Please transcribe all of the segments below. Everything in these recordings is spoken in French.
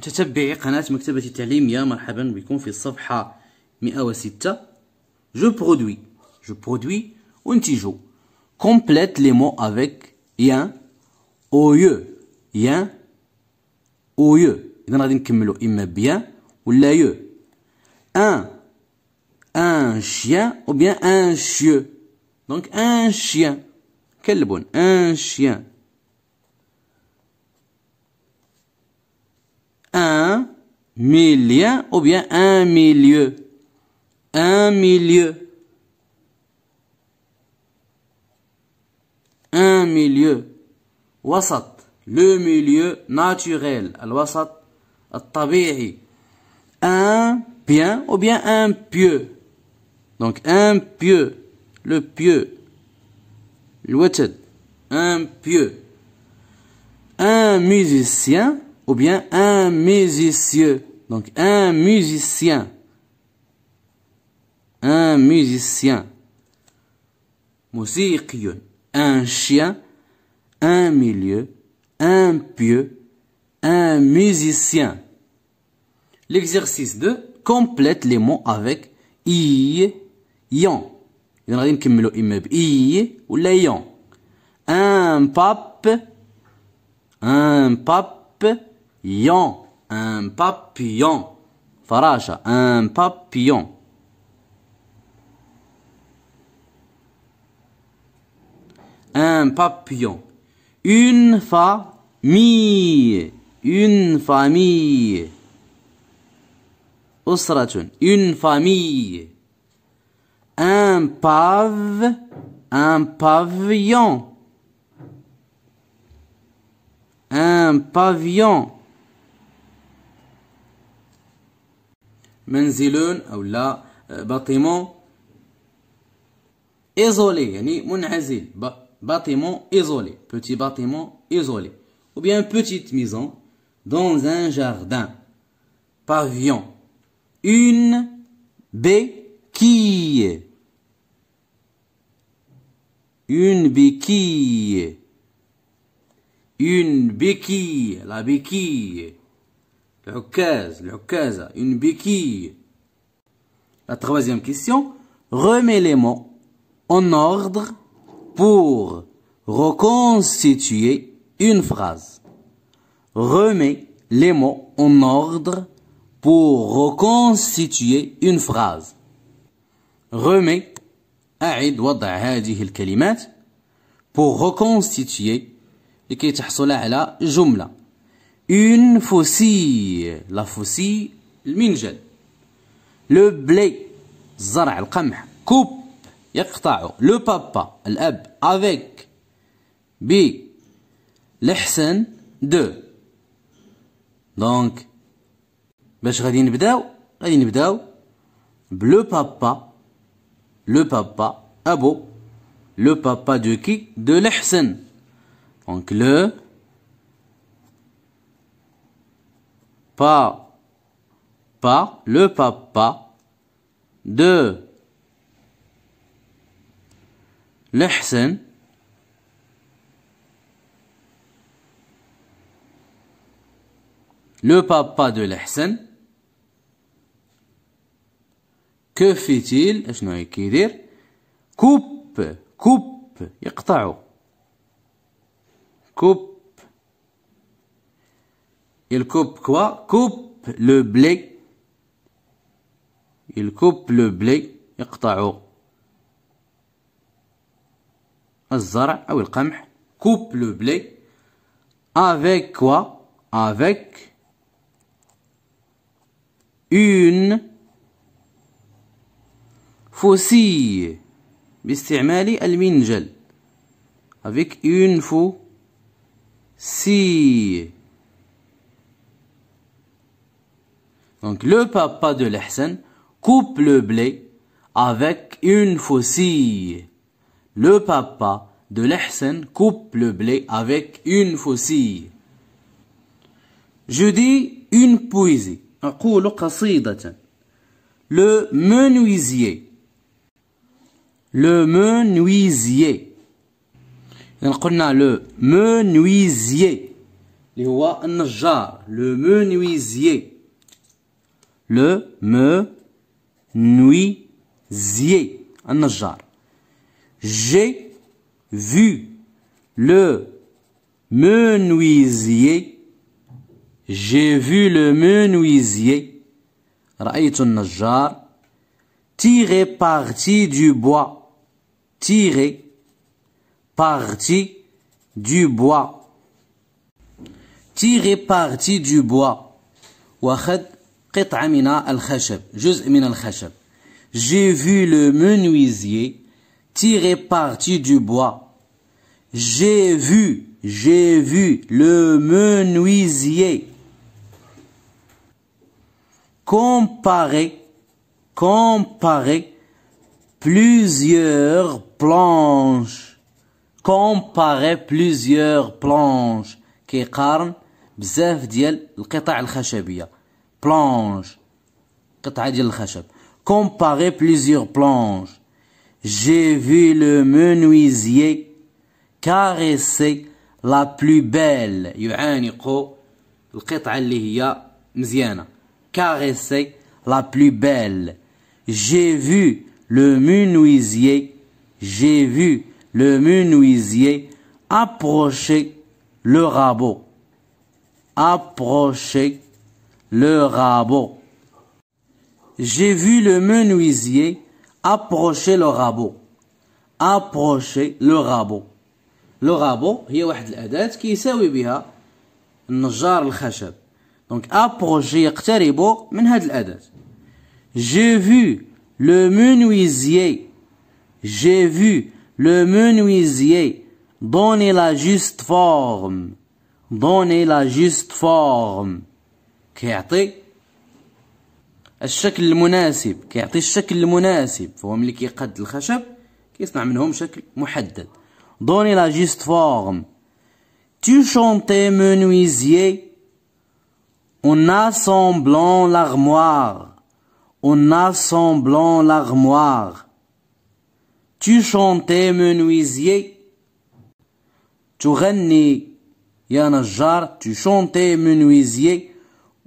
متتبعي قناة مكتبة التعليم يا مرحبا بكم في الصفحة 106 جو برودوي جو برودوي أنتج كومبليت لي مو افيك يان او يو يان او يو إذا غادي نكملو إما بيان ولا يو ان ان شيان أو بيان ان شيو دونك ان شيان كلبون ان شيان un milieu, ou bien un milieu. Un milieu. Un milieu. Wasat. Le milieu naturel. Al-wasat. al Un bien ou bien un pieu. Donc un pieu. Le pieu. Le Un pieu. Un musicien ou bien un musicien. Donc un musicien. Un musicien. Un chien, un milieu, un pieu, un musicien. L'exercice 2 complète les mots avec i, yon. Il y en a une qui me immeuble i ou la yon. Un pape, un pape, un papillon. Faracha. un papillon. Un papillon. Une famille. Une famille. Une famille. Un pave. Un pavillon. Un pavillon. منزل ou là bâtiment isolé bâtiment isolé petit bâtiment isolé ou bien petite maison dans un jardin pavillon une béquille une béquille une béquille la béquille le une La troisième question, remets les mots en ordre pour reconstituer une phrase. Remets les mots en ordre pour reconstituer une phrase. Remets, أعد وضع هذه الكلمات pour reconstituer تحصل على Une فوسي La فوسي المنجل. Le blé. زرع القمح. Coupe. يقطع. لو بابا الأب. افيك ب لحسن. دو دونك باش غادي نبداو غادي نبداو بلو بابا لو بابا ابو لو بابا دو كي دو لحسن دونك لو pas, le papa, de l'Ihsan, le papa de l'Ihsan, que fait-il coupe coupe coupe coupe Il coupe quoi Coupe le blé. Il coupe le blé. يقطع الزرع أو القمح. Coupe le blé. Avec quoi Avec une faucille باستعمال المنجل avec une faucille Donc le papa de l'Ihsan coupe le blé avec une faucille. Le papa de l'Ihsan coupe le blé avec une faucille. Je dis une poésie. Le menuisier. Le menuisier. Le menuisier. Le menuisier le menuisier. un J'ai vu le menuisier. J'ai vu le menuisier. رأيت النجار Tirer parti du bois. Tirer parti du bois. Tirer parti du bois. J'ai vu le menuisier tirer parti du bois. J'ai vu, j'ai vu le menuisier comparer, comparer plusieurs planches. Comparer plusieurs planches. qui بزاف planches comparer plusieurs planches j'ai vu le menuisier caresser la plus belle caresser la plus belle j'ai vu le menuisier j'ai vu le menuisier approcher le rabot approcher le rabot. J'ai vu le menuisier approcher le rabot. Approcher le rabot. Le rabot, une qui qui le le bois. Donc approcher يقترب من J'ai vu le menuisier. J'ai vu le menuisier donner la juste forme. Donner la juste forme. C'est le chèque de monnaie. C'est le chèque de monnaie. Je vais vous montrer qu'il chèque Donnez la juste forme. Tu chantes, menuisier. On semblant l'armoire. On semblant l'armoire. Tu chantes, menuisier. Tu rends les Tu chantes, menuisier.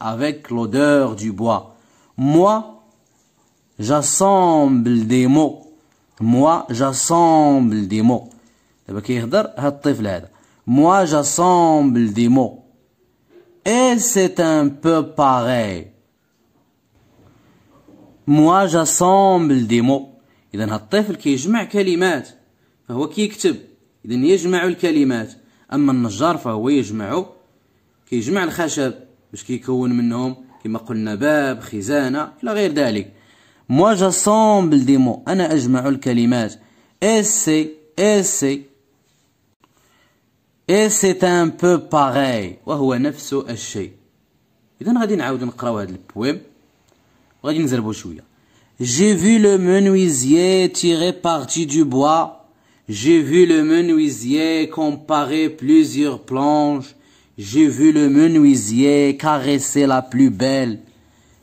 avec l'odeur du bois. Moi, j'assemble des mots. Moi, j'assemble des mots. Moi, j'assemble des mots. Et c'est un peu pareil. Moi, j'assemble des mots. إذا الطفل كيجمع كلمات فهو كيكتب يجمع الكلمات كيجمع الخشب باش كيكون منهم كما قلنا باب خزانه الى غير ذلك مو جاسومبل دي مو انا اجمع الكلمات اسي سي اي سي ان بو باغي وهو نفس الشيء اذا غادي نعاود نقراو هذا البويم وغادي نزربو شويه جي في لو منويزيي تيري بارتي دو بوا جي في لو منويزيي كومباري بليزيور بلونش J'ai vu le menuisier caresser la plus belle.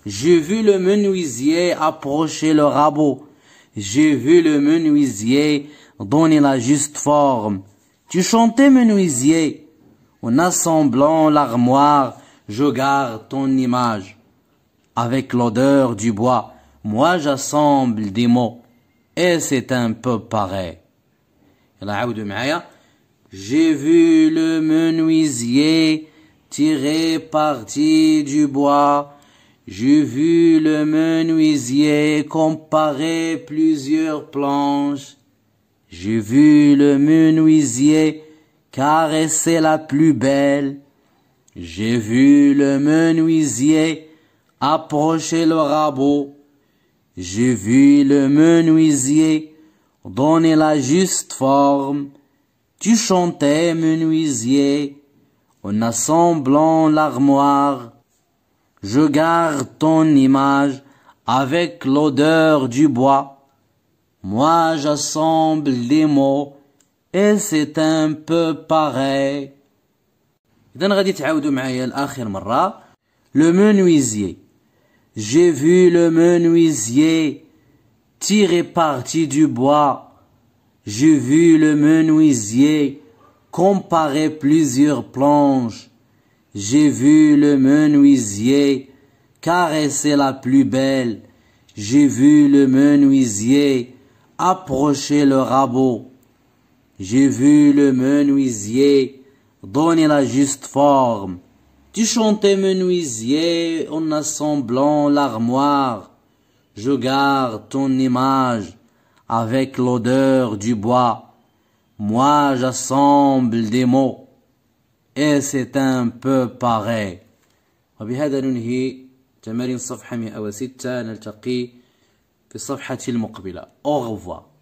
J'ai vu le menuisier approcher le rabot. J'ai vu le menuisier donner la juste forme. Tu chantais menuisier. En assemblant l'armoire, je garde ton image. Avec l'odeur du bois, moi j'assemble des mots. Et c'est un peu pareil. J'ai vu le menuisier tirer parti du bois. J'ai vu le menuisier comparer plusieurs planches. J'ai vu le menuisier caresser la plus belle. J'ai vu le menuisier approcher le rabot. J'ai vu le menuisier donner la juste forme. Tu chantais menuisier en assemblant l'armoire. Je garde ton image avec l'odeur du bois. Moi j'assemble les mots et c'est un peu pareil. Le menuisier. J'ai vu le menuisier tirer parti du bois j'ai vu le menuisier comparer plusieurs planches. J'ai vu le menuisier caresser la plus belle. J'ai vu le menuisier approcher le rabot. J'ai vu le menuisier donner la juste forme. Tu chantais menuisier en assemblant l'armoire. Je garde ton image avec l'odeur du bois. Moi j'assemble des mots et c'est un peu pareil. وبهذا ننهي تمارين صفحة 106 نلتقي في الصفحة المقبلة. Au revoir.